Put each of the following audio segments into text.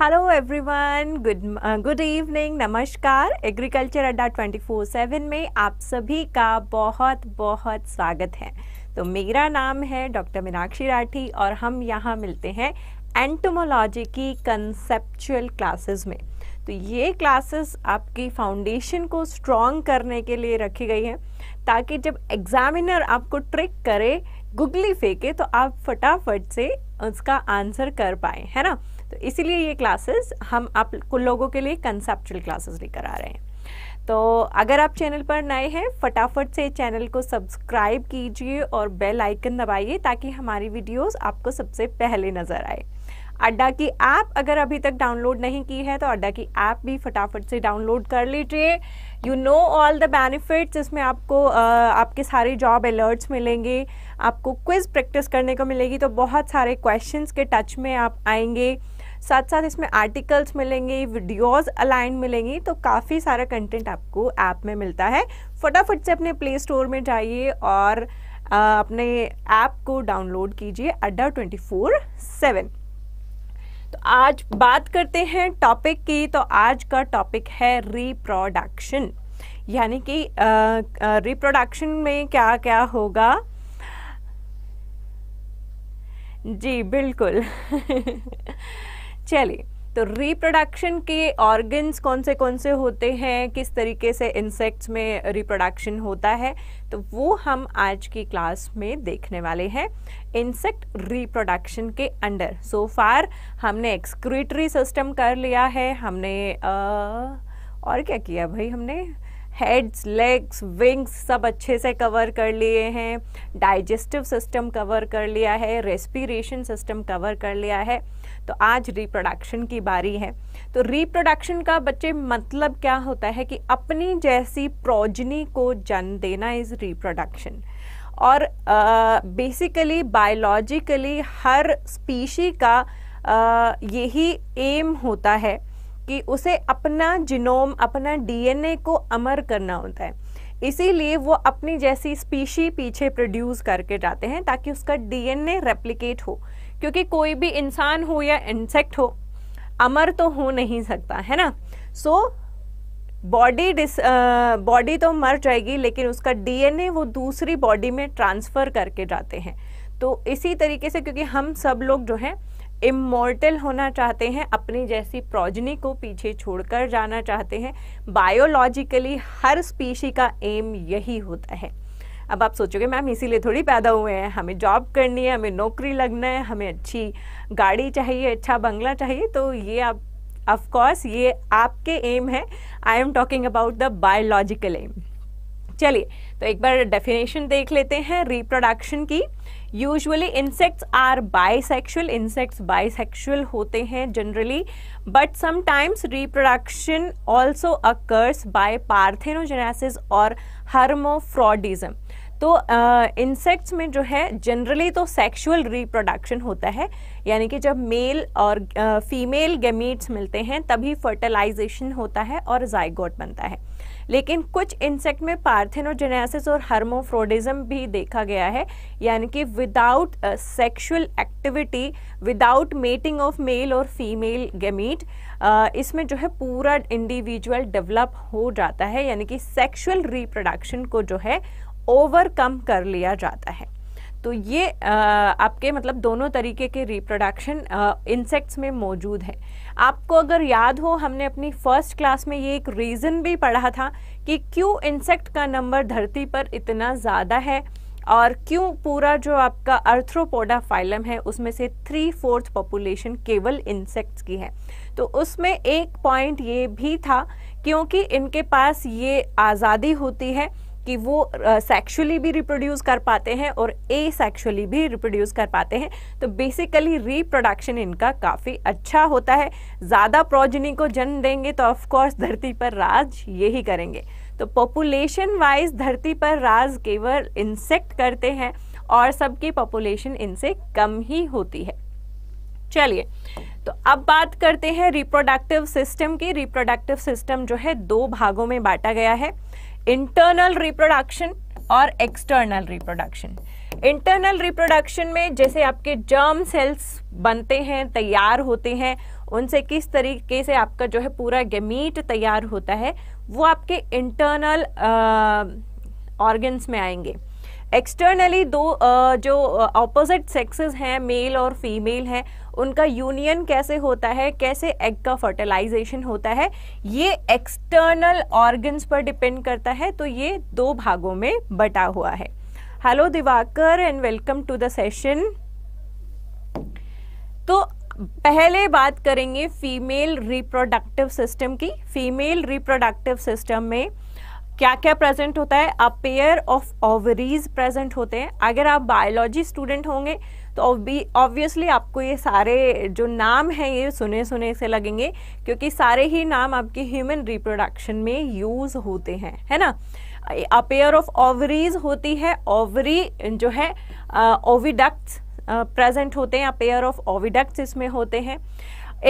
Hello everyone good good evening नमस्कार agriculture Adda 24/7 में आप सभी का बहुत बहुत स्वागत है तो मेरा नाम है डॉक्टर मीनाक्षी राठी और हम यहाँ मिलते हैं एंटोमोलॉजी की कंसेप्चुअल क्लासेस में तो ये क्लासेस आपकी फाउंडेशन को स्ट्रॉन्ग करने के लिए रखी गई हैं ताकि जब एग्जामिनर आपको ट्रिक करे गुगली फेंके तो आप फटाफट से उसका आंसर कर पाए है ना तो इसीलिए ये क्लासेस हम आप लोगों के लिए कंसेप्चुअल क्लासेस लेकर आ रहे हैं तो अगर आप चैनल पर नए हैं फटाफट से चैनल को सब्सक्राइब कीजिए और बेल आइकन दबाइए ताकि हमारी वीडियोस आपको सबसे पहले नज़र आए अड्डा की ऐप अगर अभी तक डाउनलोड नहीं की है तो अड्डा की ऐप भी फटाफट से डाउनलोड कर लीजिए you know all the benefits इसमें आपको आपके सारे जॉब अलर्ट्स मिलेंगे आपको क्विज़ प्रैक्टिस करने को मिलेगी तो बहुत सारे क्वेश्चंस के टच में आप आएंगे साथ साथ इसमें आर्टिकल्स मिलेंगे वीडियोज़ अलाइन मिलेंगी तो काफ़ी सारा कंटेंट आपको ऐप आप में मिलता है फटाफट से अपने प्ले स्टोर में जाइए और आ, अपने ऐप को डाउनलोड कीजिए अड्डा ट्वेंटी फोर सेवन तो आज बात करते हैं टॉपिक की तो आज का टॉपिक है रिप्रोडक्शन यानी कि रिप्रोडक्शन में क्या क्या होगा जी बिल्कुल चलिए तो रिप्रोडक्शन के ऑर्गन्स कौन से कौन से होते हैं किस तरीके से इंसेक्ट्स में रिप्रोडक्शन होता है तो वो हम आज की क्लास में देखने वाले हैं इंसेक्ट रिप्रोडक्शन के अंडर सो फार हमने एक्सक्रीटरी सिस्टम कर लिया है हमने आ, और क्या किया भाई हमने हेड्स लेग्स विंग्स सब अच्छे से कवर कर लिए हैं डाइजेस्टिव सिस्टम कवर कर लिया है रेस्पिरेशन सिस्टम कवर कर लिया है तो आज रिप्रोडक्शन की बारी है तो रिप्रोडक्शन का बच्चे मतलब क्या होता है कि अपनी जैसी प्रोजनी को जन्म देना इज़ रिप्रोडक्शन और बेसिकली uh, बायोलॉजिकली हर स्पीशी का uh, यही एम होता है कि उसे अपना जिनोम अपना डीएनए को अमर करना होता है इसीलिए वो अपनी जैसी स्पीशी पीछे प्रोड्यूस करके जाते हैं ताकि उसका डीएनए रेप्लिकेट हो क्योंकि कोई भी इंसान हो या इंसेक्ट हो अमर तो हो नहीं सकता है ना सो बॉडी डिस बॉडी तो मर जाएगी लेकिन उसका डीएनए वो दूसरी बॉडी में ट्रांसफ़र करके जाते हैं तो इसी तरीके से क्योंकि हम सब लोग जो हैं इमोर्टल होना चाहते हैं अपनी जैसी प्रोजनी को पीछे छोड़कर जाना चाहते हैं बायोलॉजिकली हर स्पीशी का एम यही होता है अब आप सोचोगे मैम इसीलिए थोड़ी पैदा हुए हैं हमें जॉब करनी है हमें नौकरी लगना है हमें अच्छी गाड़ी चाहिए अच्छा बंगला चाहिए तो ये आप कोर्स ये आपके एम है I am talking about the biological aim चलिए तो एक बार डेफिनेशन देख लेते हैं रिप्रोडक्शन की usually insects are bisexual insects bisexual होते हैं generally but sometimes reproduction also occurs by parthenogenesis और हर्मोफ्रॉडिज्म तो इंसेक्ट्स uh, में जो है जनरली तो सेक्सुअल रिप्रोडक्शन होता है यानी कि जब मेल और फीमेल गेमीट्स मिलते हैं तभी फर्टिलाइजेशन होता है और जाइगोट बनता है लेकिन कुछ इंसेक्ट में पार्थेनोजेनेसिस और हर्मोफ्रोडिज्म भी देखा गया है यानी कि without sexual activity without mating of male और फीमेल गेमीट इसमें जो है पूरा इंडिविजुअल डेवलप हो जाता है यानी कि सेक्सुअल रिप्रोडक्शन को जो है ओवरकम कर लिया जाता है तो ये आ, आपके मतलब दोनों तरीके के रिप्रोडक्शन इंसेक्ट्स में मौजूद है आपको अगर याद हो हमने अपनी फर्स्ट क्लास में ये एक रीज़न भी पढ़ा था कि क्यों इंसेक्ट का नंबर धरती पर इतना ज़्यादा है और क्यों पूरा जो आपका अर्थ्रोपोडा फाइलम है उसमें से थ्री फोर्थ पॉपुलेशन केवल इंसेक्ट्स की है तो उसमें एक पॉइंट ये भी था क्योंकि इनके पास ये आज़ादी होती है कि वो सेक्सुअली भी रिप्रोड्यूस कर पाते हैं और ए सेक्सुअली भी रिप्रोड्यूस कर पाते हैं तो बेसिकली रिप्रोडक्शन इनका काफ़ी अच्छा होता है ज़्यादा प्रोजनी को जन्म देंगे तो ऑफकोर्स धरती पर राज यही करेंगे तो पॉपुलेशन वाइज धरती पर राज केवल इंसेक्ट करते हैं और सबकी पॉपुलेशन इनसे कम ही होती है चलिए तो अब बात करते हैं रिप्रोडक्टिव सिस्टम की रिप्रोडक्टिव सिस्टम जो है दो भागों में बांटा गया है इंटरनल रिप्रोडक्शन और एक्सटर्नल रिप्रोडक्शन इंटरनल रिप्रोडक्शन में जैसे आपके जर्म सेल्स बनते हैं तैयार होते हैं उनसे किस तरीके से आपका जो है पूरा गेमीट तैयार होता है वो आपके इंटरनल ऑर्गन्स में आएंगे एक्सटर्नली दो आ, जो ऑपोजिट सेक्सेस हैं मेल और फीमेल हैं उनका यूनियन कैसे होता है कैसे एग का फर्टिलाइजेशन होता है ये एक्सटर्नल ऑर्गन्स पर डिपेंड करता है तो ये दो भागों में बटा हुआ है hello Diwakar and welcome to the session तो पहले बात करेंगे फीमेल रिप्रोडक्टिव सिस्टम की फीमेल रिप्रोडक्टिव सिस्टम में क्या क्या प्रेजेंट होता है a pair of ovaries present होते हैं अगर आप बायोलॉजी स्टूडेंट होंगे तो ऑब्वियसली आपको ये सारे जो नाम हैं ये सुने सुने से लगेंगे क्योंकि सारे ही नाम आपके ह्यूमन रिप्रोडक्शन में यूज़ होते हैं है ना अ पेयर ऑफ ओवरीज होती है ओवरी जो है ओविडक्ट प्रेजेंट होते हैं पेयर ऑफ ओविडक्ट इसमें होते हैं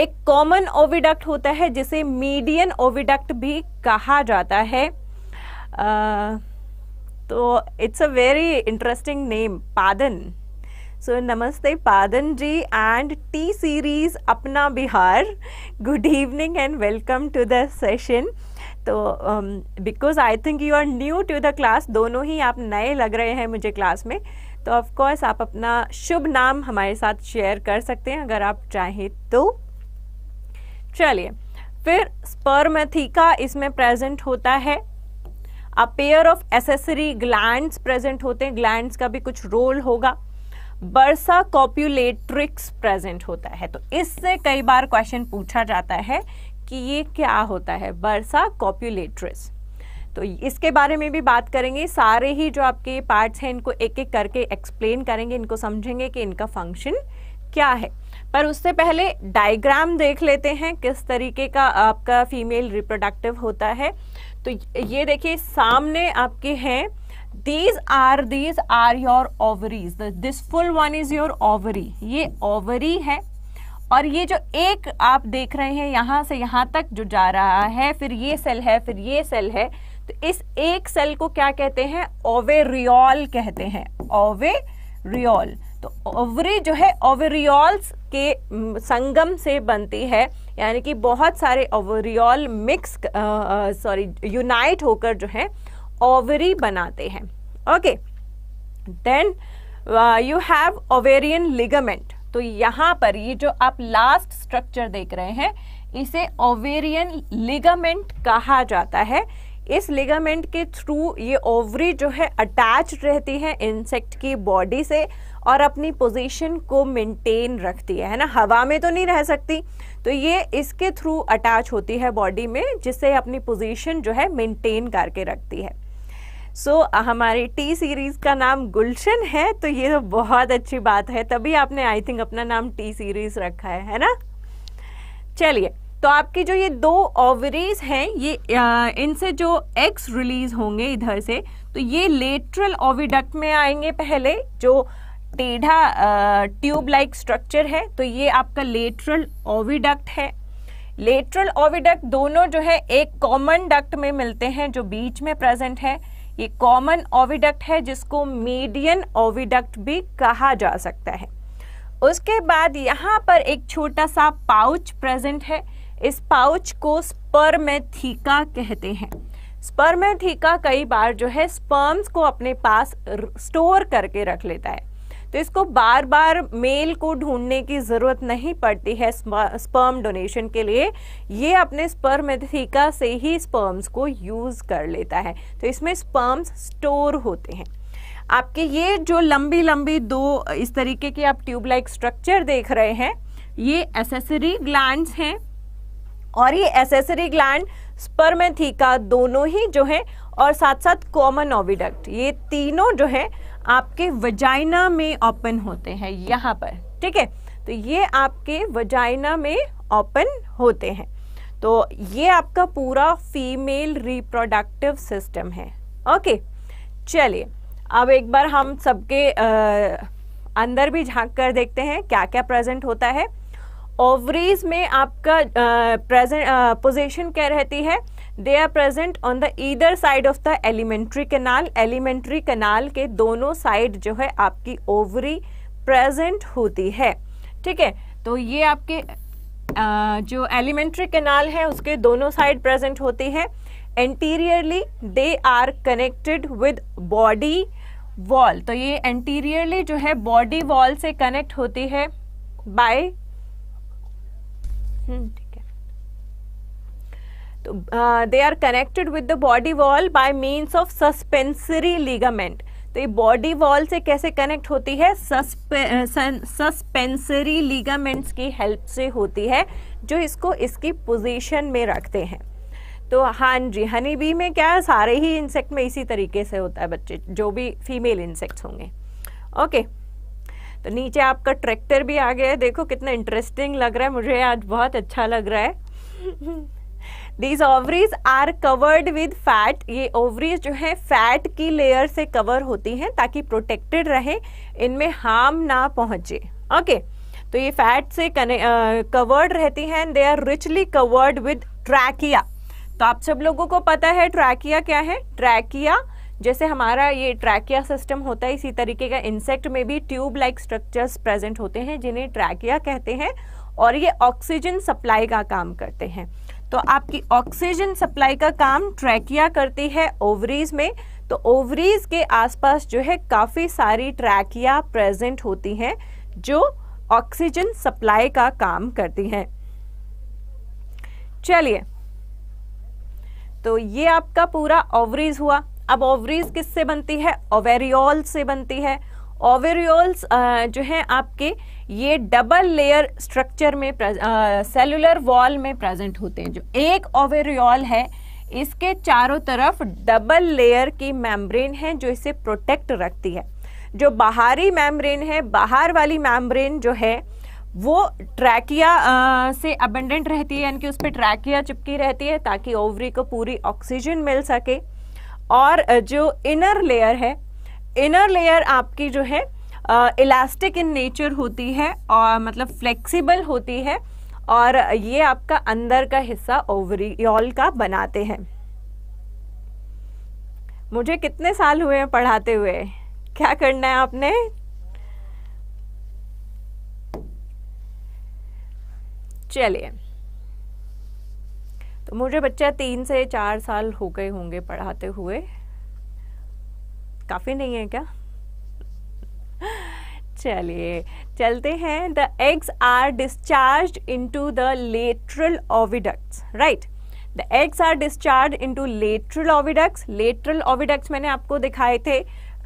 एक कॉमन ओविडक्ट होता है जिसे मीडियन ओविडक्ट भी कहा जाता है uh, तो it's a very interesting name Padan so नमस्ते Padan ji and T series अपना Bihar good evening and welcome to the session तो because I think you are new to the class दोनों ही आप नए लग रहे हैं मुझे क्लास में तो ऑफ़ आप अपना शुभ नाम हमारे साथ शेयर कर सकते हैं अगर आप चाहें तो चलिए फिर स्पर्मेथिका इसमें प्रेजेंट होता है a pair of accessory glands present होते हैं ग्लैंड्स का भी कुछ रोल होगा बर्सा कॉप्यूलेट्रिक्स प्रेजेंट होता है तो इससे कई बार क्वेश्चन पूछा जाता है कि ये क्या होता है बर्सा कॉप्यूलेट्रिस तो इसके बारे में भी बात करेंगे सारे ही जो आपके पार्ट्स हैं इनको एक एक करके एक्सप्लेन करेंगे इनको समझेंगे कि इनका फंक्शन क्या है पर उससे पहले डायग्राम देख लेते हैं किस तरीके का आपका फीमेल रिप्रोडक्टिव होता है तो ये देखिए सामने आपके हैं these are these are your ovaries the, this full one is your ovary ये ovary है और ये जो एक आप देख रहे हैं यहाँ से यहाँ तक जो जा रहा है फिर ये सेल है फिर ये सेल है तो इस एक सेल को क्या कहते हैं ओवेरियल कहते हैं ओवेरियल तो ओवरी जो है ओवेरियॉल्स के संगम से बनती है यानी कि बहुत सारे ओवेरियल मिक्स सॉरी यूनाइट होकर जो है ओवरी बनाते हैं okay then you have ovarian ligament तो यहाँ पर ये जो आप लास्ट स्ट्रक्चर देख रहे हैं इसे ओवेरियन लिगामेंट कहा जाता है इस लिगामेंट के थ्रू ये ओवरी जो है अटैच रहती है इंसेक्ट की बॉडी से और अपनी पोजीशन को मेंटेन रखती है है ना हवा में तो नहीं रह सकती तो ये इसके थ्रू अटैच होती है बॉडी में जिससे अपनी पोजीशन जो है मेंटेन करके रखती है सो so, हमारी टी सीरीज़ का नाम गुलशन है तो ये तो बहुत अच्छी बात है तभी आपने आई थिंक अपना नाम टी सीरीज़ रखा है है ना चलिए तो आपके जो ये दो ओवरीज हैं ये इनसे जो एग्स रिलीज होंगे इधर से तो ये लेटरल ओविडक्ट में आएंगे पहले जो टेढ़ा ट्यूब लाइक स्ट्रक्चर है तो ये आपका लेटरल ओविडक्ट है लेटरल ओविडक्ट दोनों जो है एक कॉमन डक्ट में मिलते हैं जो बीच में प्रेजेंट है ये कॉमन ओविडक्ट है जिसको मीडियन ओविडक्ट भी कहा जा सकता है उसके बाद यहाँ पर एक छोटा सा पाउच प्रेजेंट है इस पाउच को स्पर्मेथीका कहते हैं स्पर्मेथीका कई बार जो है स्पर्म्स को अपने पास स्टोर करके रख लेता है तो इसको बार बार मेल को ढूंढने की ज़रूरत नहीं पड़ती है स्पर्म डोनेशन के लिए ये अपने स्पर्मेथिका से ही स्पर्म्स को यूज़ कर लेता है तो इसमें स्पर्म्स स्टोर होते हैं आपके ये जो लंबी लंबी दो इस तरीके के आप ट्यूब लाइक स्ट्रक्चर देख रहे हैं ये एसेसरी ग्लैंड हैं और ये एसेसरी ग्लैंड स्पर्मेथिका दोनों ही जो है और साथ साथ कॉमन ओविडक्ट ये तीनों जो है आपके वजाइना में ओपन होते हैं यहाँ पर ठीक है तो ये आपके वजाइना में ओपन होते हैं तो ये आपका पूरा फीमेल रिप्रोडक्टिव सिस्टम है ओके चलिए अब एक बार हम सबके अंदर भी झांक कर देखते हैं क्या क्या प्रेजेंट होता है ओवरीज में आपका प्रेजेंट पोजीशन क्या रहती है they are present on the either side of the alimentary canal alimentary canal के दोनों साइड जो है आपकी ओवरी प्रेजेंट होती है ठीक है तो ये आपके आ, जो एलिमेंट्री कनाल है उसके दोनों साइड प्रेजेंट होती है anteriorly they are connected with body wall तो ये एंटीरियरली जो है बॉडी वॉल से कनेक्ट होती है by they are connected with the body wall by means of suspensory ligament तो ये बॉडी वॉल से कैसे कनेक्ट होती है सस्पेंसरी लिगामेंट्स की हेल्प से होती है जो इसको इसकी पोजीशन में रखते हैं तो हाँ जी हनी बी में क्या है सारे ही इंसेक्ट में इसी तरीके से होता है बच्चे जो भी फीमेल इंसेक्ट्स होंगे ओके तो नीचे आपका ट्रैक्टर भी आ गया है देखो कितना इंटरेस्टिंग लग रहा है मुझे आज बहुत अच्छा लग रहा है these ovaries are covered with fat ये ओवरीज जो है फैट की लेयर से कवर होती हैं ताकि प्रोटेक्टेड रहे इनमें हार्म ना पहुंचे ओके okay, तो ये फैट से कवर्ड रहती हैं and they are richly covered with trachea तो आप सब लोगों को पता है ट्रैकिया क्या है ट्रैकिया जैसे हमारा ये ट्रैकिया सिस्टम होता है इसी तरीके का इंसेक्ट में भी ट्यूब लाइक स्ट्रक्चर्स प्रेजेंट होते हैं जिन्हें ट्रैकिया कहते हैं और ये ऑक्सीजन सप्लाई का काम करते हैं तो आपकी ऑक्सीजन सप्लाई का काम ट्रैकिया करती है ओवरीज में तो ओवरीज के आसपास जो है काफ़ी सारी ट्रैकिया प्रेजेंट होती हैं जो ऑक्सीजन सप्लाई का काम करती हैं चलिए तो ये आपका पूरा ओवरीज हुआ अब ओवरीज किससे बनती है ओवेरियोल से बनती है ओवेरियोल्स जो हैं आपके ये डबल लेयर स्ट्रक्चर में सेलुलर वॉल में प्रेजेंट होते हैं जो एक ओवेरियोल है इसके चारों तरफ डबल लेयर की मैम्ब्रेन है जो इसे प्रोटेक्ट रखती है जो बाहरी मैम्ब्रेन है बाहर वाली मैम्ब्रेन जो है वो ट्रैकिया से अबेंडेंट रहती है यानी कि उस पर ट्रैकिया चिपकी रहती है ताकि ओवरी को पूरी ऑक्सीजन मिल सके और जो इनर लेयर है इनर लेयर आपकी जो है इलास्टिक इन नेचर होती है और मतलब फ्लेक्सिबल होती है और ये आपका अंदर का हिस्सा ओवरियॉल का बनाते हैं मुझे कितने साल हुए हैं पढ़ाते हुए क्या करना है आपने चलिए तो मुझे बच्चा तीन से चार साल हो गए होंगे पढ़ाते हुए काफ़ी नहीं है क्या चलिए चलते हैं the eggs are discharge into the lateral oviducts right the eggs are discharge into lateral oviducts lateral oviducts मैंने आपको दिखाए थे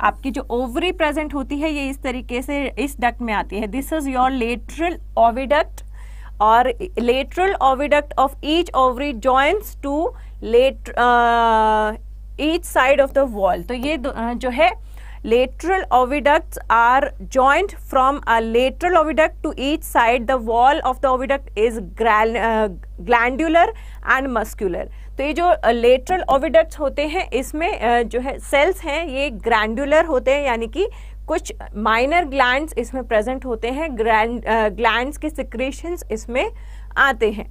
आपकी जो ओवरी प्रेजेंट होती है ये इस तरीके से इस डक्ट में आती है this is your lateral oviduct और lateral oviduct of each ovary joints to let each side of the wall तो ये जो है lateral oviduct are joint from a lateral oviduct to each side the wall of the oviduct is glandular and muscular तो ये जो lateral oviduct होते हैं इसमें जो है सेल्स हैं ये ग्रैंडुलर होते हैं यानी कि कुछ माइनर ग्लैंड इसमें प्रेजेंट होते हैं ग्लैंड के सिक्रेशन इसमें आते हैं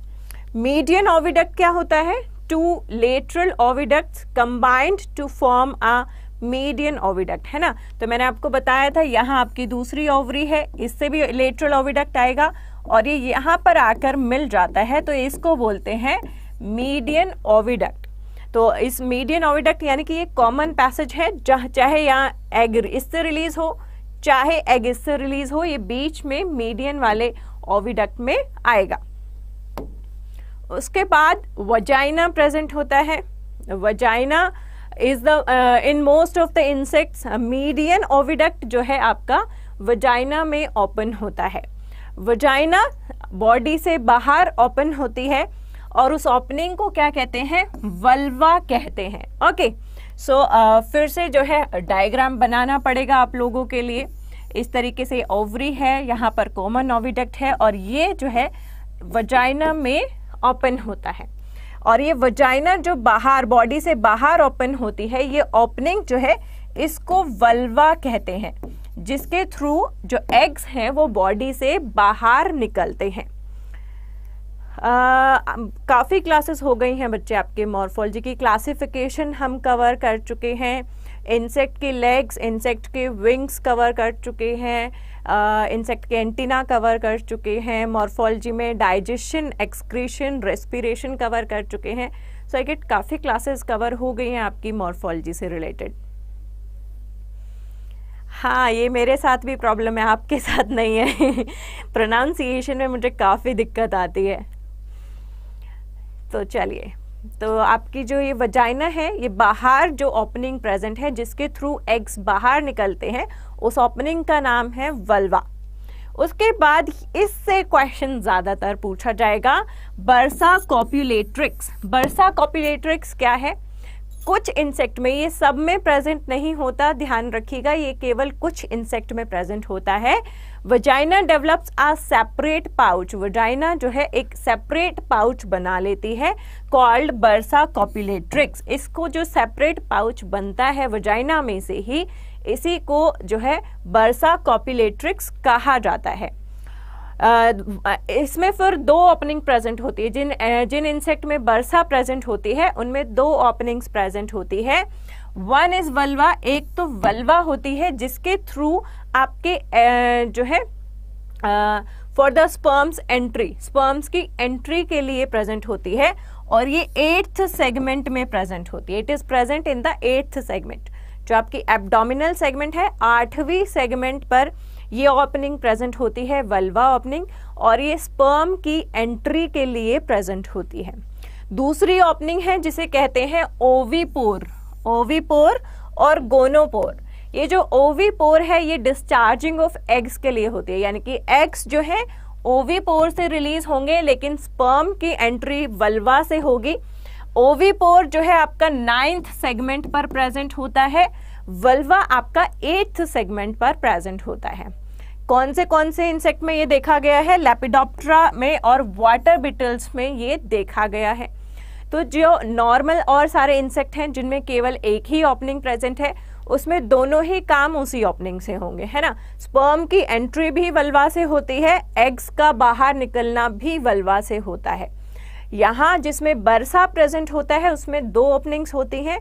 मीडियन ओविडक्ट क्या होता है two lateral oviduct combined to form a median oviduct है ना तो मैंने आपको बताया था यहाँ आपकी दूसरी ओवरी है इससे भी लेटरल ओविडक्ट आएगा और ये यहाँ पर आकर मिल जाता है तो इसको बोलते हैं मीडियन ओविडक्ट तो इस मीडियन ओविडक्ट यानी कि ये कॉमन पैसेज है जहाँ चाहे यहाँ एग इससे रिलीज हो चाहे एग इससे रिलीज हो ये बीच में मीडियन वाले ओविडक्ट में आएगा उसके बाद वजाइना प्रेजेंट होता है vagina is the in most of the insects median oviduct जो है आपका वजाइना में ओपन होता है वजाइना बॉडी से बाहर ओपन होती है और उस ओपनिंग को क्या कहते हैं वल्वा कहते हैं ओके सो uh, फिर से जो है डायग्राम बनाना पड़ेगा आप लोगों के लिए इस तरीके से ओवरी है यहाँ पर कॉमन ओविडक्ट है और ये जो है वजाइना में ओपन होता है और ये वजाइना जो बाहर बॉडी से बाहर ओपन होती है ये ओपनिंग जो है इसको वल्वा कहते हैं जिसके थ्रू जो एग्स हैं वो बॉडी से बाहर निकलते हैं काफ़ी क्लासेस हो गई हैं बच्चे आपके मॉर्फोलॉजी की क्लासिफिकेशन हम कवर कर चुके हैं इंसेक्ट के लेग्स इंसेक्ट के विंग्स कवर कर चुके हैं इंसेक्ट के एंटीना कवर कर चुके हैं मॉर्फोलॉजी में डाइजेशन एक्सक्रीशन रेस्पिरेशन कवर कर चुके हैं सो आई गेट काफ़ी क्लासेस कवर हो गई हैं आपकी मॉर्फोलॉजी से रिलेटेड हाँ ये मेरे साथ भी प्रॉब्लम है आपके साथ नहीं है प्रोनाउंसिएशन में मुझे काफ़ी दिक्कत आती है तो चलिए तो आपकी जो ये वजाइना है ये बाहर जो ओपनिंग प्रेजेंट है जिसके थ्रू एग्स बाहर निकलते हैं उस ओपनिंग का नाम है वल्वा उसके बाद इससे क्वेश्चन ज़्यादातर पूछा जाएगा बरसा कॉप्यूलेट्रिक्स बरसा कॉप्यूलेट्रिक्स क्या है कुछ इंसेक्ट में ये सब में प्रेजेंट नहीं होता ध्यान रखिएगा ये केवल कुछ इंसेक्ट में प्रेजेंट होता है vagina develops a separate pouch vagina जो है एक सेपरेट पाउच बना लेती है कॉल्ड बर्सा कॉपिलेट्रिक्स इसको जो सेपरेट पाउच बनता है वजाइना में से ही इसी को जो है बर्सा कॉपिलेट्रिक्स कहा जाता है इसमें फिर दो ओपनिंग प्रेजेंट होती है जिन जिन इंसेक्ट में बर्सा प्रेजेंट होती है उनमें दो ओपनिंग्स प्रेजेंट होती है वन इज वल्वा एक तो वल्वा होती है जिसके थ्रू आपके जो है for the sperms entry sperms की एंट्री के लिए प्रेजेंट होती है और ये एट्थ सेगमेंट में प्रेजेंट होती है it is present in the eighth segment जो आपकी एब्डोमिनल सेगमेंट है आठवीं सेगमेंट पर ये ओपनिंग प्रेजेंट होती है वल्वा ओपनिंग और ये स्पर्म की एंट्री के लिए प्रेजेंट होती है दूसरी ओपनिंग है जिसे कहते हैं ओवीपोर ओवीपोर और गोनोपोर ये जो ओवीपोर है ये डिस्चार्जिंग ऑफ एग्स के लिए होती है यानी कि एग्स जो है ओवीपोर से रिलीज होंगे लेकिन स्पर्म की एंट्री वल्वा से होगी ओवीपोर जो है आपका नाइन्थ सेगमेंट पर प्रेजेंट होता है वल्वा आपका एट्थ सेगमेंट पर प्रेजेंट होता है कौन से कौन से इंसेक्ट में ये देखा गया है लेपिडॉप्ट्रा में और वाटर बिटल्स में ये देखा गया है तो जो नॉर्मल और सारे इंसेक्ट हैं जिनमें केवल एक ही ओपनिंग प्रेजेंट है उसमें दोनों ही काम उसी ओपनिंग से होंगे है ना स्पर्म की एंट्री भी वल्वा से होती है एग्स का बाहर निकलना भी वल्वा से होता है यहाँ जिसमें बरसा प्रेजेंट होता है उसमें दो ओपनिंग्स होती हैं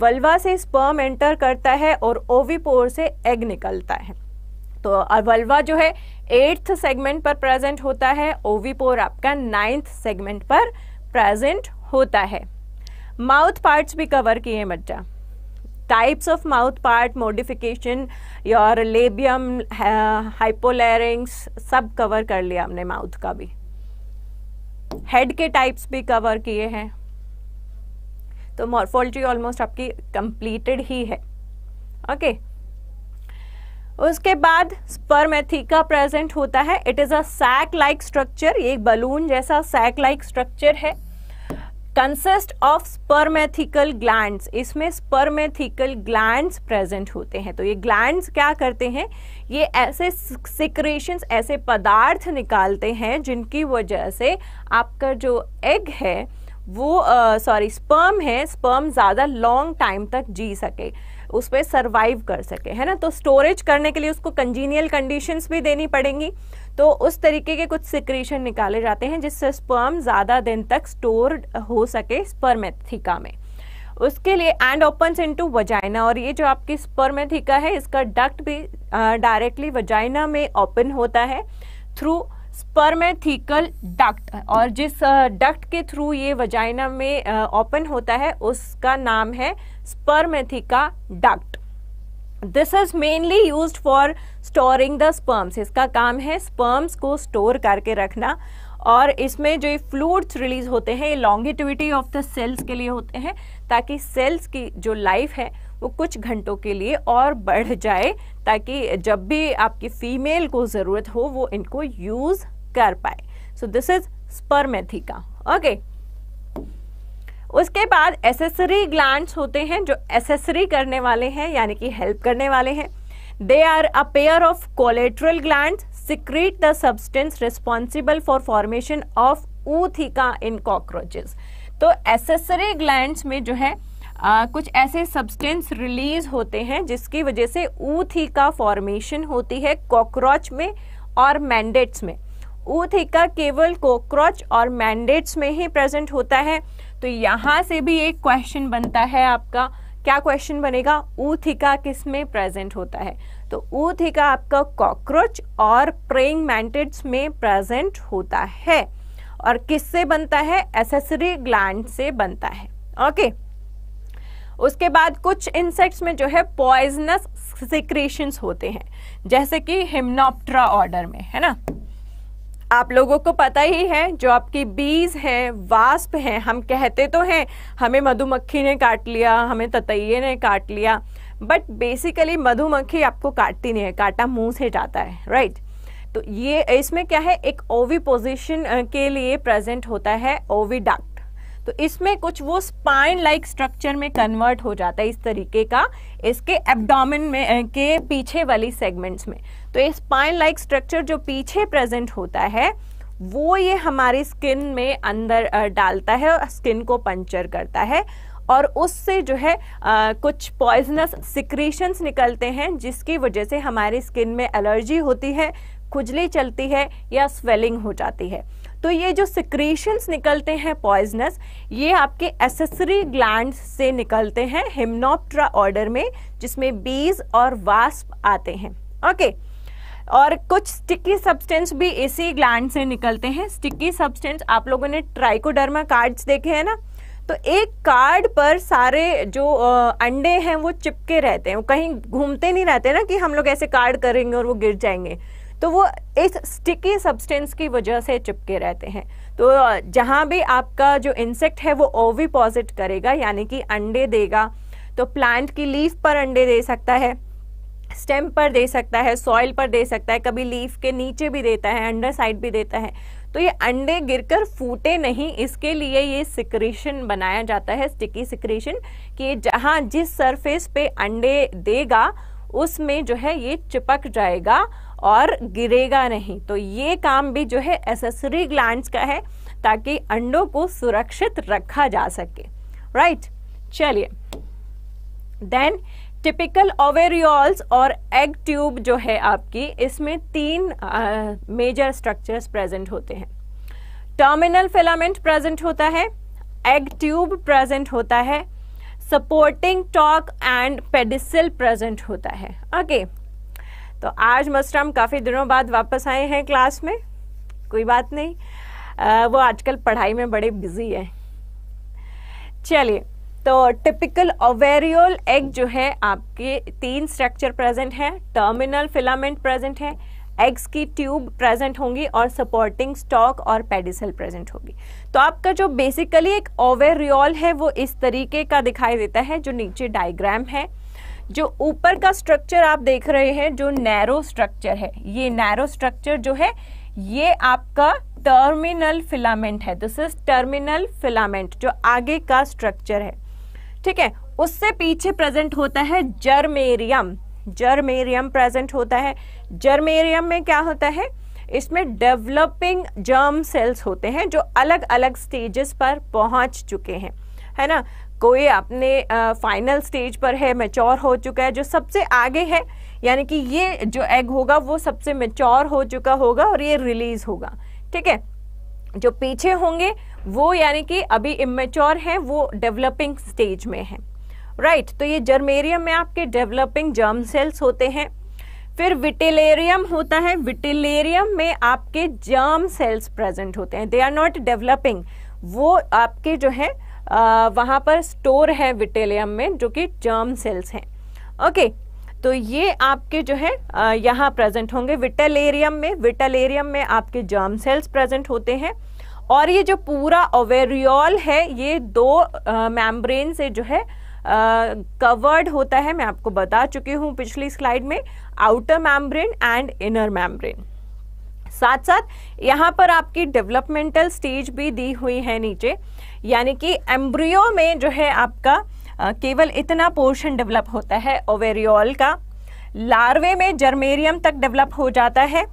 वल्वा से स्पर्म एंटर करता है और ओवीपोर से एग निकलता है तो वल्वा जो है एट्थ सेगमेंट पर प्रेजेंट होता है ओवीपोर आपका नाइन्थ सेगमेंट पर प्रेजेंट होता है माउथ पार्ट्स भी कवर किए बच्चा types of mouth part modification your labium hypopharynx सब कवर कर लिया हमने माउथ का भी हेड के टाइप्स भी कवर किए हैं तो मॉर्फोलॉजी ऑलमोस्ट आपकी कंप्लीटेड ही है ओके okay. उसके बाद स्पर्मेथिका प्रेजेंट होता है it is a sac like structure ये बलून जैसा सैक लाइक स्ट्रक्चर है कंसिस्ट ऑफ स्पर्मेथिकल ग्लैंड्स इसमें स्पर्मेथिकल ग्लैंड्स प्रेजेंट होते हैं तो ये ग्लैंड्स क्या करते हैं ये ऐसे सिक्रेशंस ऐसे पदार्थ निकालते हैं जिनकी वजह से आपका जो एग है वो सॉरी uh, स्पर्म है स्पर्म ज़्यादा लॉन्ग टाइम तक जी सके उस पर सर्वाइव कर सके है ना तो स्टोरेज करने के लिए उसको कंजीनियल कंडीशंस भी देनी पड़ेंगी तो उस तरीके के कुछ सिक्रीशन निकाले जाते हैं जिससे स्पर्म ज़्यादा दिन तक स्टोर हो सके स्पर्मेथिका में उसके लिए एंड ओपन इनटू वजाइना और ये जो आपकी स्पर्मेथिका है इसका डक्ट भी डायरेक्टली वजाइना में ओपन होता है थ्रू स्पर्मेथिकल डक्ट और जिस डक्ट के थ्रू ये वजाइना में ओपन होता है उसका नाम है spermatheca duct this is mainly use for storing the sperms इसका काम है स्पर्म्स को स्टोर करके रखना और इसमें जो फ्लूड्स रिलीज होते हैं ये लॉन्गिटिविटी ऑफ द सेल्स के लिए होते हैं ताकि सेल्स की जो लाइफ है वो कुछ घंटों के लिए और बढ़ जाए ताकि जब भी आपकी फीमेल को ज़रूरत हो वो इनको यूज़ कर पाए so this is spermatheca okay उसके बाद एसेसरी ग्लैंड्स होते हैं जो एसेसरी करने वाले हैं यानी कि हेल्प करने वाले हैं they are a pair of collateral gland secrete the substance responsible for formation of ootheca in cockroaches तो एसेसरी ग्लैंड्स में जो है आ, कुछ ऐसे सब्सटेंस रिलीज होते हैं जिसकी वजह से ऊथिका फॉर्मेशन होती है कॉकरोच में और मैंडेट्स में ऊथिका केवल कॉकरोच और मैंडेट्स में ही प्रेजेंट होता है तो यहाँ से भी एक क्वेश्चन बनता है आपका क्या क्वेश्चन बनेगा ऊथिका किस में प्रेजेंट होता है तो ऊथिका आपका कॉकरोच और प्रेइंग मैंटेड्स में प्रेजेंट होता है और किससे बनता है एसेसरी ग्लैंड से बनता है ओके okay. उसके बाद कुछ इंसेक्ट्स में जो है पॉइजनस सिक्रेशंस होते हैं जैसे कि हिमनोप्ट्रा ऑर्डर में है ना आप लोगों को पता ही है जो आपकी बीज हैं वास्प हैं हम कहते तो हैं हमें मधुमक्खी ने काट लिया हमें ततैये ने काट लिया बट बेसिकली मधुमक्खी आपको काटती नहीं है काटा मुंह से जाता है राइट तो ये इसमें क्या है एक ओवी पोजिशन के लिए प्रेजेंट होता है ओवी डाक तो इसमें कुछ वो स्पाइन लाइक स्ट्रक्चर में कन्वर्ट हो जाता है इस तरीके का इसके एब्डोमिन में के पीछे वाली सेगमेंट्स में तो ये स्पाइन लाइक स्ट्रक्चर जो पीछे प्रेजेंट होता है वो ये हमारी स्किन में अंदर डालता है और स्किन को पंचर करता है और उससे जो है आ, कुछ पॉइजनस सिक्रीशंस निकलते हैं जिसकी वजह से हमारी स्किन में एलर्जी होती है खुजली चलती है या स्वेलिंग हो जाती है तो ये जो सिक्रेशंस निकलते हैं पॉइजनस ये आपके एसेसरी ग्लैंड से निकलते हैं हिमनोप्ट्रा ऑर्डर में जिसमें बीज और वास्प आते हैं ओके और कुछ स्टिकी सब्सटेंस भी इसी ग्लैंड से निकलते हैं स्टिकी सब्सटेंस आप लोगों ने ट्राइकोडर्मा कार्ड्स देखे हैं ना तो एक कार्ड पर सारे जो अंडे हैं वो चिपके रहते हैं वो कहीं घूमते नहीं रहते ना कि हम लोग ऐसे कार्ड करेंगे और वो गिर जाएंगे तो वो इस स्टिकी सब्सटेंस की वजह से चिपके रहते हैं तो जहाँ भी आपका जो इंसेक्ट है वो ओविपॉजिट करेगा यानी कि अंडे देगा तो प्लांट की लीफ पर अंडे दे सकता है स्टेम पर दे सकता है सॉइल पर दे सकता है कभी लीफ के नीचे भी देता है अंडर साइड भी देता है तो ये अंडे गिरकर फूटे नहीं इसके लिए ये सिक्रेशन बनाया जाता है स्टिकी सिक्रेशन कि जहाँ जिस सरफेस पे अंडे देगा उसमें जो है ये चिपक जाएगा और गिरेगा नहीं तो ये काम भी जो है एसेसरी ग्लैंड का है ताकि अंडों को सुरक्षित रखा जा सके राइट चलिए देन टिपिकल ओवेरियॉल्स और एग ट्यूब जो है आपकी इसमें तीन मेजर स्ट्रक्चर्स प्रेजेंट होते हैं टर्मिनल फिलामेंट प्रेजेंट होता है एग ट्यूब प्रेजेंट होता है supporting stalk and pedicel present होता है ओके okay, तो आज मस्टम काफ़ी दिनों बाद वापस आए हैं क्लास में कोई बात नहीं आ, वो आजकल पढ़ाई में बड़े बिजी हैं चलिए तो टिपिकल ओवेरियोल एग जो है आपके तीन स्ट्रक्चर प्रेजेंट हैं टर्मिनल फिलामेंट प्रेजेंट है एग्स की ट्यूब प्रेजेंट होंगी और सपोर्टिंग स्टॉक और पेडिसल प्रेजेंट होगी तो आपका जो बेसिकली एक ओवेरियोल है वो इस तरीके का दिखाई देता है जो नीचे डायग्राम है जो ऊपर का स्ट्रक्चर आप देख रहे हैं जो नैरो स्ट्रक्चर है ये नैरो स्ट्रक्चर जो है ये आपका टर्मिनल फिलामेंट है दिस इज टर्मिनल फिलामेंट जो आगे का स्ट्रक्चर है ठीक है उससे पीछे प्रेजेंट होता है जर्मेरियम जर्मेरियम प्रेजेंट होता है जर्मेरियम में क्या होता है इसमें डेवलपिंग जर्म सेल्स होते हैं जो अलग अलग स्टेजेस पर पहुंच चुके हैं है ना कोई अपने फाइनल स्टेज पर है मेच्योर हो चुका है जो सबसे आगे है यानी कि ये जो एग होगा वो सबसे मेच्योर हो चुका होगा और ये रिलीज होगा ठीक है जो पीछे होंगे वो यानी कि अभी इमेच्योर हैं वो डेवलपिंग स्टेज में हैं राइट right, तो ये जर्मेरियम में आपके डेवलपिंग जर्म सेल्स होते हैं फिर विटेलेरियम होता है विटेलेरियम में आपके जर्म सेल्स प्रेजेंट होते हैं दे आर नॉट डेवलपिंग वो आपके जो है वहाँ पर स्टोर है विटेलियम में जो कि जर्म सेल्स हैं ओके तो ये आपके जो है यहाँ प्रेजेंट होंगे विटेलेरियम में विटेलेरियम में आपके जर्म सेल्स प्रेजेंट होते हैं और ये जो पूरा ओवेरियल है ये दो मैम्ब्रेन से जो है कवर्ड uh, होता है मैं आपको बता चुकी हूँ पिछली स्लाइड में outer membrane and inner membrane साथ साथ यहाँ पर आपकी डेवलपमेंटल स्टेज भी दी हुई है नीचे यानी कि एम्ब्रियो में जो है आपका केवल इतना पोर्शन डेवलप होता है ओवेरियोल का लार्वे में जर्मेरियम तक डेवलप हो जाता है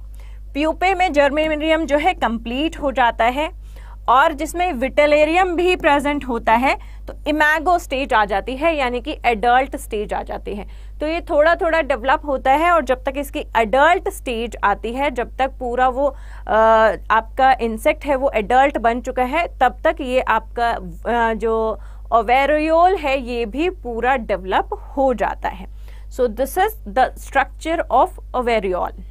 प्यूपे में जर्मेरियम जो है कंप्लीट हो जाता है और जिसमें विटेलेरियम भी प्रेजेंट होता है तो इमैगो स्टेज आ जाती है यानी कि एडल्ट स्टेज आ जाती है तो ये थोड़ा थोड़ा डेवलप होता है और जब तक इसकी एडल्ट स्टेज आती है जब तक पूरा वो आ, आपका इंसेक्ट है वो एडल्ट बन चुका है तब तक ये आपका आ, जो ओवेरियोल है ये भी पूरा डेवलप हो जाता है so this is the structure of ovariole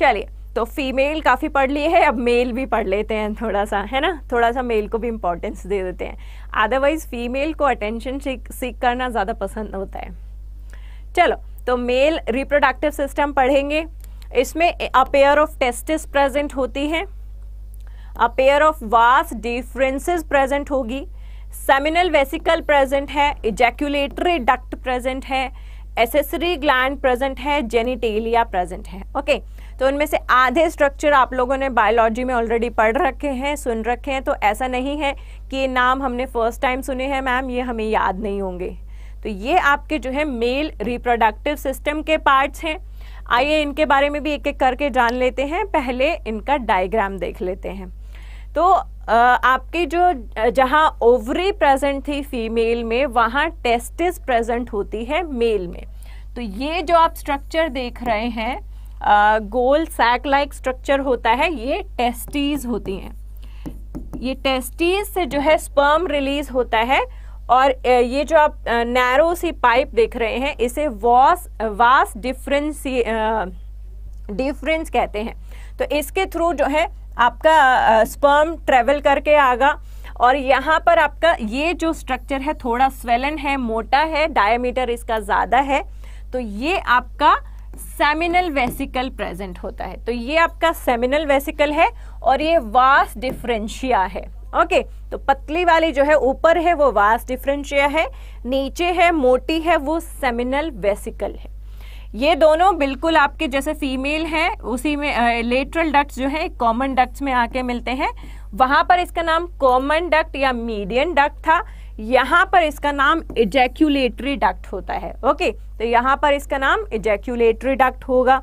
चलिए तो फीमेल काफ़ी पढ़ लिए है अब मेल भी पढ़ लेते हैं थोड़ा सा है ना थोड़ा सा मेल को भी इम्पोर्टेंस दे देते हैं अदरवाइज़ फीमेल को अटेंशन सीख करना ज़्यादा पसंद होता है चलो तो मेल रिप्रोडक्टिव सिस्टम पढ़ेंगे इसमें अपेयर ऑफ टेस्टिस प्रेजेंट होती है a pair of vas deferens present होगी सेमिनल वेसिकल प्रेजेंट है इजैक्यूलेटरी डक्ट प्रेजेंट है एसेसरी ग्लैंड प्रेजेंट है जेनिटेलिया प्रेजेंट है ओके okay? तो उनमें से आधे स्ट्रक्चर आप लोगों ने बायोलॉजी में ऑलरेडी पढ़ रखे हैं सुन रखे हैं तो ऐसा नहीं है कि ये नाम हमने फर्स्ट टाइम सुने हैं मैम ये हमें याद नहीं होंगे तो ये आपके जो है मेल रिप्रोडक्टिव सिस्टम के पार्ट्स हैं आइए इनके बारे में भी एक एक करके जान लेते हैं पहले इनका डायग्राम देख लेते हैं तो आपके जो जहाँ ओवरी प्रेजेंट थी फीमेल में वहाँ टेस्टिस प्रेजेंट होती है मेल में तो ये जो आप स्ट्रक्चर देख रहे हैं गोल सैक लाइक स्ट्रक्चर होता है ये टेस्टीज होती हैं ये टेस्टीज से जो है स्पर्म रिलीज होता है और ये जो आप नैरो सी पाइप देख रहे हैं इसे वॉस वास डिफरेंस डिफरेंस कहते हैं तो इसके थ्रू जो है आपका स्पर्म ट्रेवल करके आगा और यहाँ पर आपका ये जो स्ट्रक्चर है थोड़ा स्वेलन है मोटा है डायमीटर इसका ज़्यादा है तो ये आपका सेमिनल वेसिकल प्रेजेंट होता है तो ये आपका सेमिनल वेसिकल है और ये वास डिफरेंशिया है ओके okay, तो पतली वाली जो है ऊपर है वो वास डिफरेंशिया है नीचे है मोटी है वो सेमिनल वेसिकल है ये दोनों बिल्कुल आपके जैसे फीमेल हैं उसी में लेटरल डक्ट जो है कॉमन डक्ट्स में आके मिलते हैं वहां पर इसका नाम कॉमन डक्ट या मीडियन डक्ट था यहाँ पर इसका नाम इजैक्यूलेटरी डक्ट होता है ओके तो यहाँ पर इसका नाम इजैक्यूलेटरी डक्ट होगा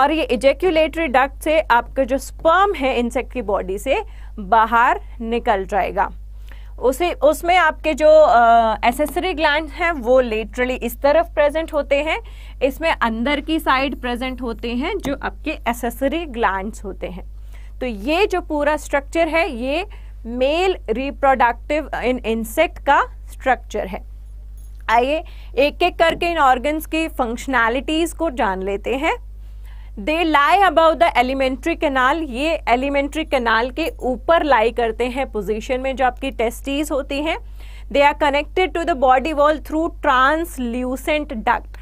और ये इजैक्यूलेटरी डक्ट से आपका जो स्पर्म है इंसेक्ट की बॉडी से बाहर निकल जाएगा उसे उसमें आपके जो एसेसरी ग्लैंड हैं वो लेटरली इस तरफ प्रेजेंट होते हैं इसमें अंदर की साइड प्रेजेंट होते हैं जो आपके एसेसरी ग्लैंड होते हैं तो ये जो पूरा स्ट्रक्चर है ये मेल रिप्रोडक्टिव इन इंसेक्ट का स्ट्रक्चर है आइए एक एक करके इन ऑर्गन्स की फंक्शनैलिटीज़ को जान लेते हैं they lie about the alimentary canal ये एलिमेंट्री कैनाल के ऊपर लाई करते हैं पोजीशन में जो आपकी टेस्टीज होती हैं they are connected to the body wall through translucent duct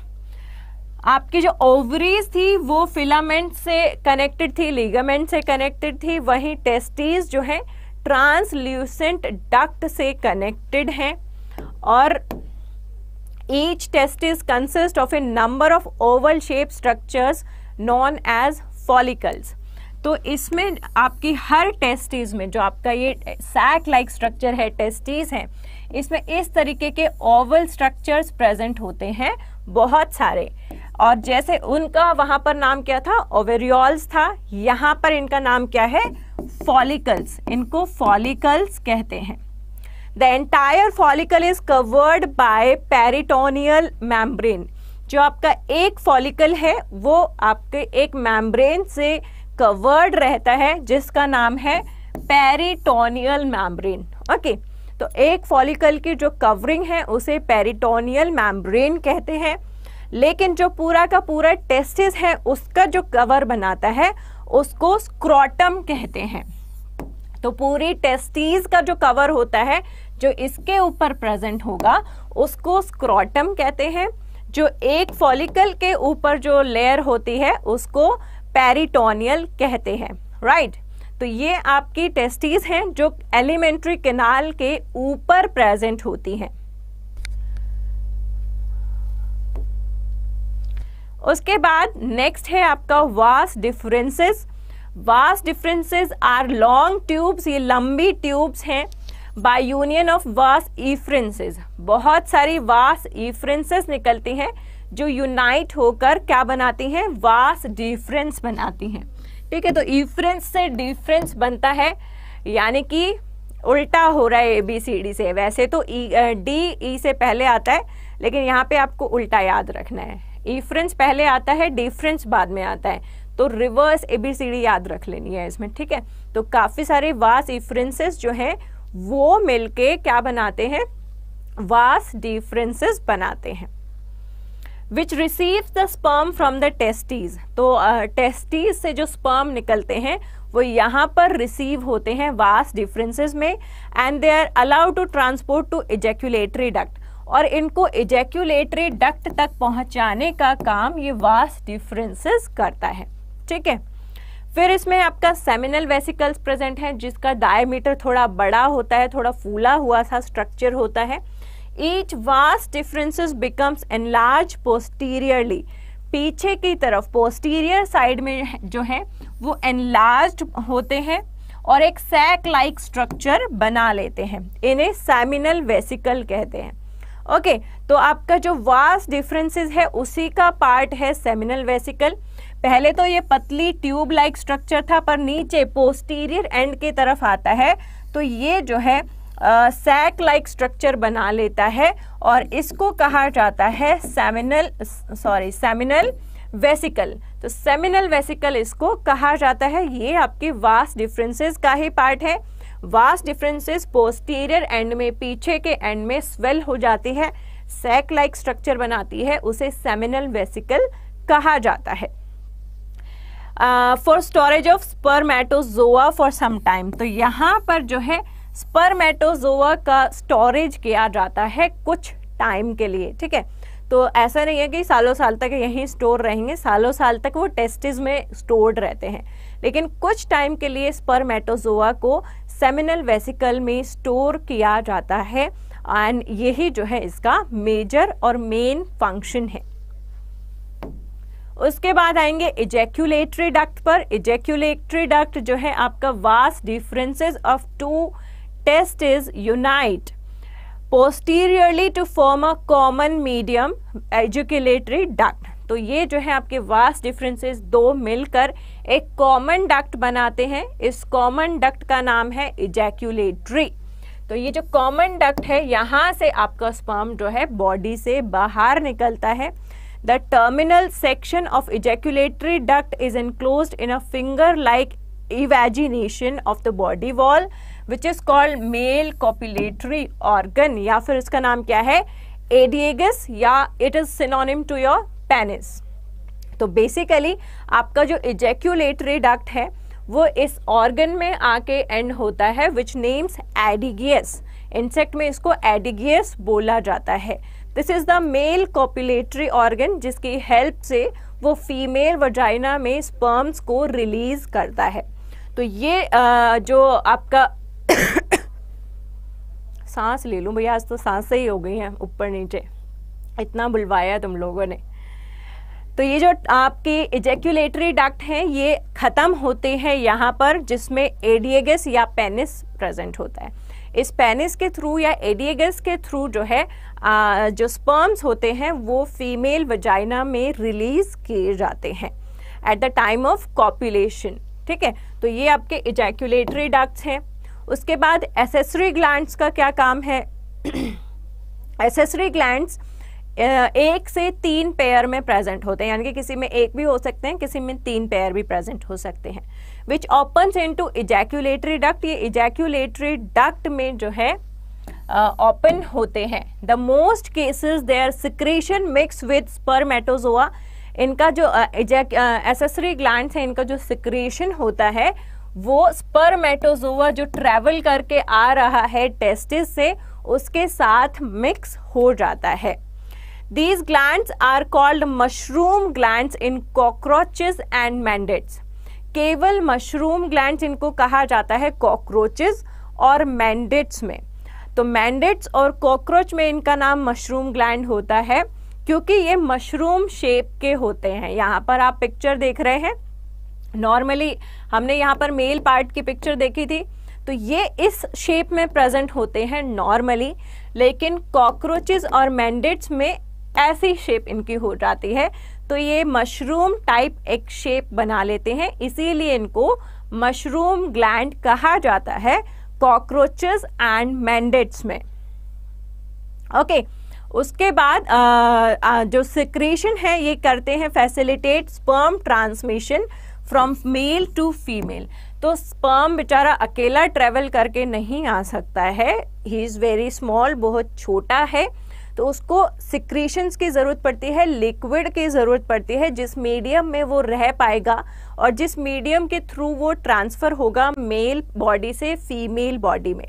आपकी जो ओवरीज थी वो फिलामेंट से कनेक्टेड थी लिगामेंट से कनेक्टेड थी वहीं टेस्टीज जो है ट्रांसल्यूसेंट डक्ट से कनेक्टेड हैं और testes consist of a number of oval shape structures known as follicles तो इसमें आपकी हर टेस्टीज में जो आपका ये सैक लाइक स्ट्रक्चर है टेस्टीज हैं इसमें इस तरीके के ओवल स्ट्रक्चर्स प्रेजेंट होते हैं बहुत सारे और जैसे उनका वहाँ पर नाम क्या था ओवेरियॉल्स था यहाँ पर इनका नाम क्या है फॉलिकल्स इनको फॉलिकल्स कहते हैं the entire follicle is covered by peritoneal membrane जो आपका एक फॉलिकल है वो आपके एक मैम्ब्रेन से कवर्ड रहता है जिसका नाम है पेरिटोनियल मैम्ब्रेन ओके तो एक फॉलिकल की जो कवरिंग है उसे पेरिटोनियल मैम्ब्रेन कहते हैं लेकिन जो पूरा का पूरा टेस्टिस है उसका जो कवर बनाता है उसको स्क्रॉटम कहते हैं तो पूरी टेस्टीज का जो कवर होता है जो इसके ऊपर प्रेजेंट होगा उसको स्क्रॉटम कहते हैं जो एक फॉलिकल के ऊपर जो लेयर होती है उसको पेरिटोनियल कहते हैं राइट right? तो ये आपकी टेस्टीज हैं जो एलिमेंट्री केनाल के ऊपर प्रेजेंट होती हैं उसके बाद नेक्स्ट है आपका वास डिफरेंसेस वास डिफरेंसेस आर लॉन्ग ट्यूब्स ये लंबी ट्यूब्स हैं बाय यूनियन ऑफ वास ईफ्रेंसेस बहुत सारी वास ईफ्रेंसेस निकलती हैं जो यूनाइट होकर क्या बनाती हैं वास डिफरेंस बनाती हैं ठीक है तो ईफ्रेंस से डिफरेंस बनता है यानी कि उल्टा हो रहा है ए बी सी डी से वैसे तो ई डी ई से पहले आता है लेकिन यहाँ पे आपको उल्टा याद रखना है इफ्रेंस पहले आता है डिफरेंस बाद में आता है तो रिवर्स एबीसीडी याद रख लेनी है इसमें ठीक है तो काफ़ी सारे वास इफ्रेंसेस जो हैं वो मिलके क्या बनाते हैं वास डिफ्रेंसेस बनाते हैं which receive the sperm from the testes तो टेस्टीज uh, से जो स्पर्म निकलते हैं वो यहाँ पर रिसीव होते हैं वास डिफरेंसेस में and they are allowed to transport to ejaculatory duct और इनको इजेक्यूलेटरी डक्ट तक पहुंचाने का काम ये वास डिफरेंसेस करता है ठीक है फिर इसमें आपका सेमिनल वेसिकल्स प्रेजेंट है जिसका डायमीटर थोड़ा बड़ा होता है थोड़ा फूला हुआ सा स्ट्रक्चर होता है ईच वास डिफरेंसेस बिकम्स एनलार्ज पोस्टीरियरली पीछे की तरफ पोस्टीरियर साइड में जो है वो एनलार्ज होते हैं और एक सैक लाइक स्ट्रक्चर बना लेते हैं इन्हें सेमिनल वेसिकल कहते हैं ओके okay, तो आपका जो वास डिफरेंसेस है उसी का पार्ट है सेमिनल वेसिकल पहले तो ये पतली ट्यूब लाइक स्ट्रक्चर था पर नीचे पोस्टीरियर एंड की तरफ आता है तो ये जो है सैक लाइक स्ट्रक्चर बना लेता है और इसको कहा जाता है सेमिनल सॉरी सेमिनल वेसिकल तो सेमिनल वेसिकल इसको कहा जाता है ये आपके वास डिफरेंसेस का ही पार्ट है वास्ट डिफरेंसेस पोस्टीरियर एंड में पीछे के एंड में स्वेल हो जाती है सैक लाइक स्ट्रक्चर बनाती है उसे सेमिनल वेसिकल कहा जाता है for storage of spermatozoa for some time तो यहाँ पर जो है स्पर्मेटोजोआ का स्टोरेज किया जाता है कुछ टाइम के लिए ठीक है तो ऐसा नहीं है कि सालों साल तक यहीं स्टोर रहेंगे सालों साल तक वो टेस्टिस में स्टोर्ड रहते हैं लेकिन कुछ टाइम के लिए स्पर्मेटोजोआ को सेमिनल वेसिकल में स्टोर किया जाता है एंड यही जो है इसका मेजर और मेन फंक्शन है उसके बाद आएंगे इजेक्यूलेटरी डक्ट पर इजेक्यूलेटरी डक्ट जो है आपका vas deferens of two testes unite posteriorly to form a common median ejaculatory duct तो ये जो है आपके वास्ट डिफरेंसेस दो मिलकर एक कॉमन डक्ट बनाते हैं इस कॉमन डक्ट का नाम है इजैक्यूलेटरी तो ये जो कॉमन डक्ट है यहाँ से आपका स्पर्म जो है बॉडी से बाहर निकलता है the terminal section of ejaculatory duct is enclose in a finger like evagination of the body wall which is called male copulatory organ या फिर इसका नाम क्या है एडिएगस या it is synonym to your penis तो बेसिकली आपका जो इजेक्यूलेटरी डक्ट है वो इस ऑर्गन में आके एंड होता है विच नेम्स एडिगियस इंसेक्ट में इसको एडिगियस बोला जाता है this is the male copulatory organ जिसकी हेल्प से वो फीमेल वजाइना में स्पर्म्स को रिलीज करता है तो ये आ, जो आपका सांस ले लूँ भैया आज तो सांसें ही हो गई हैं ऊपर नीचे इतना बुलवाया तुम लोगों ने तो ये जो आपके इजेक्यूलेटरी डक्ट हैं ये ख़त्म होते हैं यहाँ पर जिसमें एडिएगस या पेनिस प्रेजेंट होता है इस पेनिस के थ्रू या एडिएगस के थ्रू जो है आ, जो स्पर्म्स होते हैं वो फीमेल वजाइना में रिलीज़ किए जाते हैं at the time of copulation ठीक है तो ये आपके इजैक्यूलेटरी डक्ट्स हैं उसके बाद एसेसरी ग्लैंड्स का क्या काम है एसेसरी ग्लैंड्स एक से तीन पेयर में प्रेजेंट होते हैं यानी कि किसी में एक भी हो सकते हैं किसी में तीन पेयर भी प्रेजेंट हो सकते हैं which open into ejaculatory duct ये इजैक्यूलेटरी डक्ट में जो है ओपन uh, होते हैं the most cases their secretion mix with spermatozoa इनका जो एसेसरी uh, ग्लैंड है इनका जो सिक्रेशन होता है वो स्पर्मेटोजोआ जो ट्रेवल करके आ रहा है टेस्टिस से उसके साथ मिक्स हो जाता है These glands are called mushroom glands in cockroaches and mandates. केवल मशरूम ग्लैंड इनको कहा जाता है कॉकरोचेज और मैंडेट्स में तो मैंडेट्स और कॉकरोच में इनका नाम मशरूम ग्लैंड होता है क्योंकि ये मशरूम शेप के होते हैं यहाँ पर आप पिक्चर देख रहे हैं नॉर्मली हमने यहाँ पर मेल पार्ट की पिक्चर देखी थी तो ये इस शेप में प्रेजेंट होते हैं नॉर्मली लेकिन कॉकरोचेज और मैंडेट्स में ऐसी शेप इनकी हो जाती है तो ये मशरूम टाइप एक शेप बना लेते हैं इसीलिए इनको मशरूम ग्लैंड कहा जाता है कॉकरोचेस एंड मैंडेट्स में ओके okay, उसके बाद आ, आ, जो सिक्रेशन है ये करते हैं facilitate sperm transmission from male to female तो स्पर्म बेचारा अकेला ट्रेवल करके नहीं आ सकता है ही इज़ वेरी स्मॉल बहुत छोटा है तो उसको सिक्रीशंस की ज़रूरत पड़ती है लिक्विड की ज़रूरत पड़ती है जिस मीडियम में वो रह पाएगा और जिस मीडियम के थ्रू वो ट्रांसफ़र होगा मेल बॉडी से फीमेल बॉडी में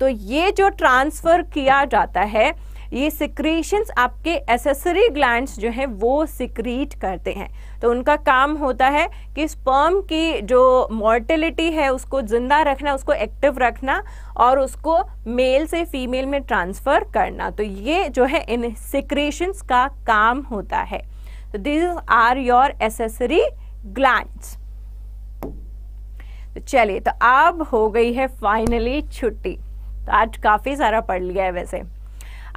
तो ये जो ट्रांसफ़र किया जाता है ये सिक्रीशंस आपके एसेसरी ग्लैंड्स जो हैं वो सिक्रीट करते हैं तो उनका काम होता है कि स्पर्म की जो मोर्टिलिटी है उसको ज़िंदा रखना उसको एक्टिव रखना और उसको मेल से फीमेल में ट्रांसफ़र करना तो ये जो है इन सिक्रीशंस का काम होता है तो this are your accessory glands चलिए तो अब हो गई है फाइनली छुट्टी तो आज काफ़ी सारा पढ़ लिया है वैसे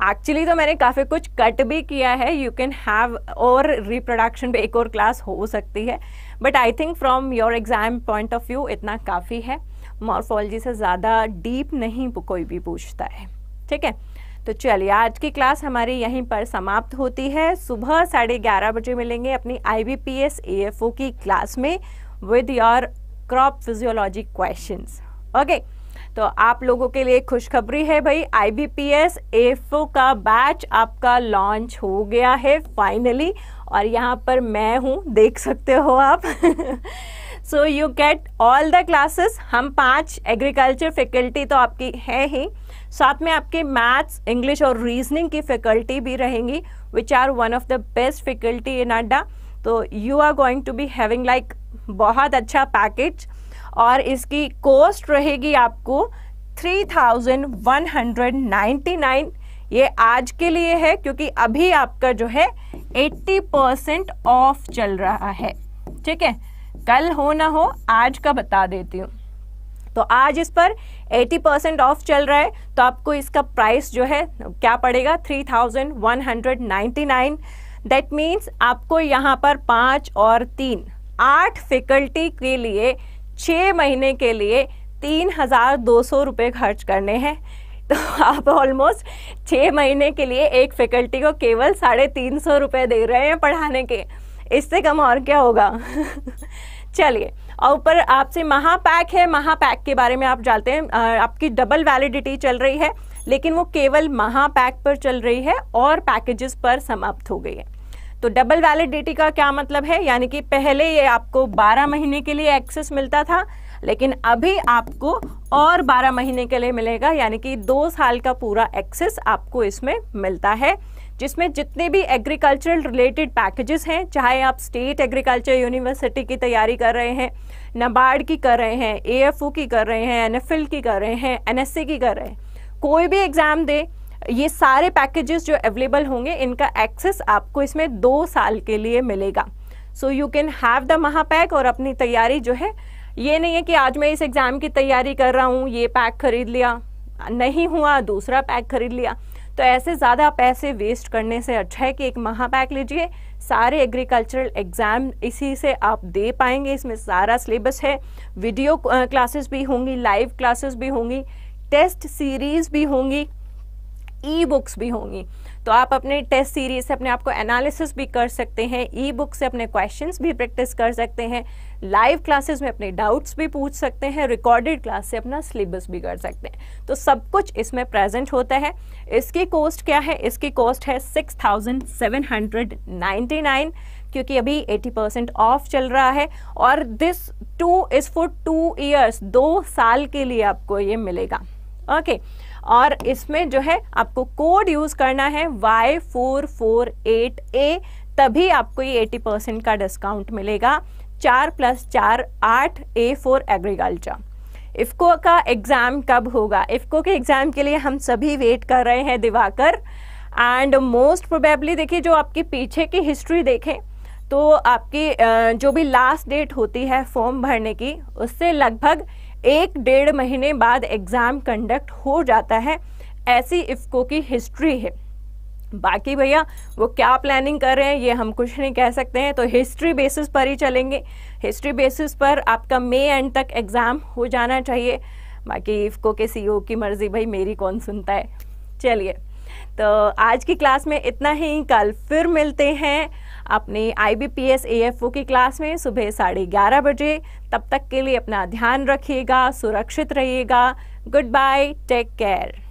एक्चुअली तो मैंने काफ़ी कुछ कट भी किया है यू कैन हैव और रिप्रोडक्शन एक और क्लास हो सकती है but I think from your exam point of view इतना काफ़ी है मॉर्फोलॉजी से ज़्यादा डीप नहीं कोई भी पूछता है ठीक है तो चलिए आज की क्लास हमारी यहीं पर समाप्त होती है सुबह साढ़े ग्यारह बजे मिलेंगे अपनी I B P S A F O की क्लास में with your crop physiology questions okay तो आप लोगों के लिए खुशखबरी है भाई I B P S FO का बैच आपका लॉन्च हो गया है फाइनली और यहाँ पर मैं हूँ देख सकते हो आप so you get all the classes हम पांच एग्रीकल्चर फैकल्टी तो आपकी है ही साथ में आपके मैथ्स इंग्लिश और रीजनिंग की फैकल्टी भी रहेंगी which are one of the best faculty in Adda तो you are going to be having like बहुत अच्छा पैकेज और इसकी कॉस्ट रहेगी आपको 3199 ये आज के लिए है क्योंकि अभी आपका जो है 80 परसेंट ऑफ चल रहा है ठीक है कल हो ना हो आज का बता देती हूँ तो आज इस पर 80 परसेंट ऑफ चल रहा है तो आपको इसका प्राइस जो है क्या पड़ेगा 3199 दैट मीन्स आपको यहाँ पर पाँच और तीन आठ फैकल्टी के लिए छः महीने के लिए तीन हज़ार दो सौ रुपये खर्च करने हैं तो आप ऑलमोस्ट छः महीने के लिए एक फैकल्टी को केवल साढ़े तीन सौ रुपये दे रहे हैं पढ़ाने के इससे कम और क्या होगा चलिए और ऊपर आपसे महापैक है महापैक के बारे में आप जानते हैं आपकी डबल वैलिडिटी चल रही है लेकिन वो केवल महापैक पर चल रही है और पैकेजेस पर समाप्त हो गई है तो डबल वैलिडिटी का क्या मतलब है यानी कि पहले ये आपको 12 महीने के लिए एक्सेस मिलता था लेकिन अभी आपको और 12 महीने के लिए मिलेगा यानी कि दो साल का पूरा एक्सेस आपको इसमें मिलता है जिसमें जितने भी एग्रीकल्चरल रिलेटेड पैकेजेस हैं चाहे आप स्टेट एग्रीकल्चर यूनिवर्सिटी की तैयारी कर रहे हैं नबार्ड की कर रहे हैं एएफओ की कर रहे हैं एनएफएल की कर रहे हैं एनएससी की कर रहे हैं कोई भी एग्ज़ाम दें ये सारे पैकेजेस जो अवेलेबल होंगे इनका एक्सेस आपको इसमें दो साल के लिए मिलेगा so you can have the Mahapack और अपनी तैयारी जो है ये नहीं है कि आज मैं इस एग्ज़ाम की तैयारी कर रहा हूँ ये पैक खरीद लिया नहीं हुआ दूसरा पैक खरीद लिया तो ऐसे ज़्यादा पैसे वेस्ट करने से अच्छा है कि एक महापैक लीजिए सारे एग्रीकल्चरल एग्ज़ाम इसी से आप दे पाएंगे इसमें सारा सिलेबस है वीडियो क्लासेस भी होंगी लाइव क्लासेस भी होंगी टेस्ट सीरीज़ भी होंगी ई बुक्स भी होंगी तो आप अपने टेस्ट सीरीज से अपने आप को एनालिसिस भी कर सकते हैं ई बुक से अपने क्वेश्चंस भी प्रैक्टिस कर सकते हैं लाइव क्लासेस में अपने डाउट्स भी पूछ सकते हैं रिकॉर्डेड क्लास से अपना सिलेबस भी कर सकते हैं तो सब कुछ इसमें प्रेजेंट होता है इसकी कॉस्ट क्या है इसकी कॉस्ट है six thousand seven hundred ninety nine क्योंकि अभी 80 परसेंट ऑफ चल रहा है और this too is for two years दो साल के लिए आपको ये मिलेगा ओके और इसमें जो है आपको कोड यूज करना है Y four four eight A तभी आपको ये एटी परसेंट का डिस्काउंट मिलेगा चार प्लस चार आठ ए फोर एग्रीकल्चर इफ्को का एग्ज़ाम कब होगा इफ्को के एग्ज़ाम के लिए हम सभी वेट कर रहे हैं दिवाकर एंड मोस्ट प्रोबेबली देखिए जो आपके पीछे की हिस्ट्री देखें तो आपकी जो भी लास्ट डेट होती है फॉर्म भरने की उससे लगभग एक डेढ़ महीने बाद एग्ज़ाम कंडक्ट हो जाता है ऐसी इफ़्को की हिस्ट्री है बाकी भैया वो क्या प्लानिंग कर रहे हैं ये हम कुछ नहीं कह सकते हैं तो हिस्ट्री बेसिस पर ही चलेंगे हिस्ट्री बेसिस पर आपका मे एंड तक एग्ज़ाम हो जाना चाहिए बाकी इफ्को के सीईओ e की मर्ज़ी भाई मेरी कौन सुनता है चलिए तो आज की क्लास में इतना ही कल फिर मिलते हैं अपने आई बी पी एस की क्लास में सुबह साढ़े ग्यारह बजे तब तक के लिए अपना ध्यान रखिएगा सुरक्षित रहिएगा गुड बाय टेक केयर